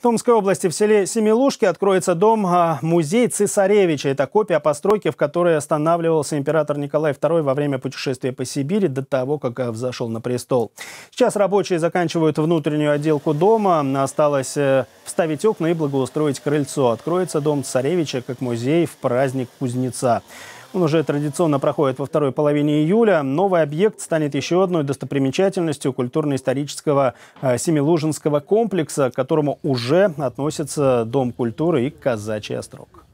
В Томской области в селе Семилушки откроется дом-музей а Цесаревича. Это копия постройки, в которой останавливался император Николай II во время путешествия по Сибири до того, как э, взошел на престол. Сейчас рабочие заканчивают внутреннюю отделку дома. Осталось э, вставить окна и благоустроить крыльцо. Откроется дом Цесаревича как музей в праздник Кузнеца. Он уже традиционно проходит во второй половине июля. Новый объект станет еще одной достопримечательностью культурно-исторического э, Семилужинского комплекса, к которому уже относится Дом культуры и Казачий острог.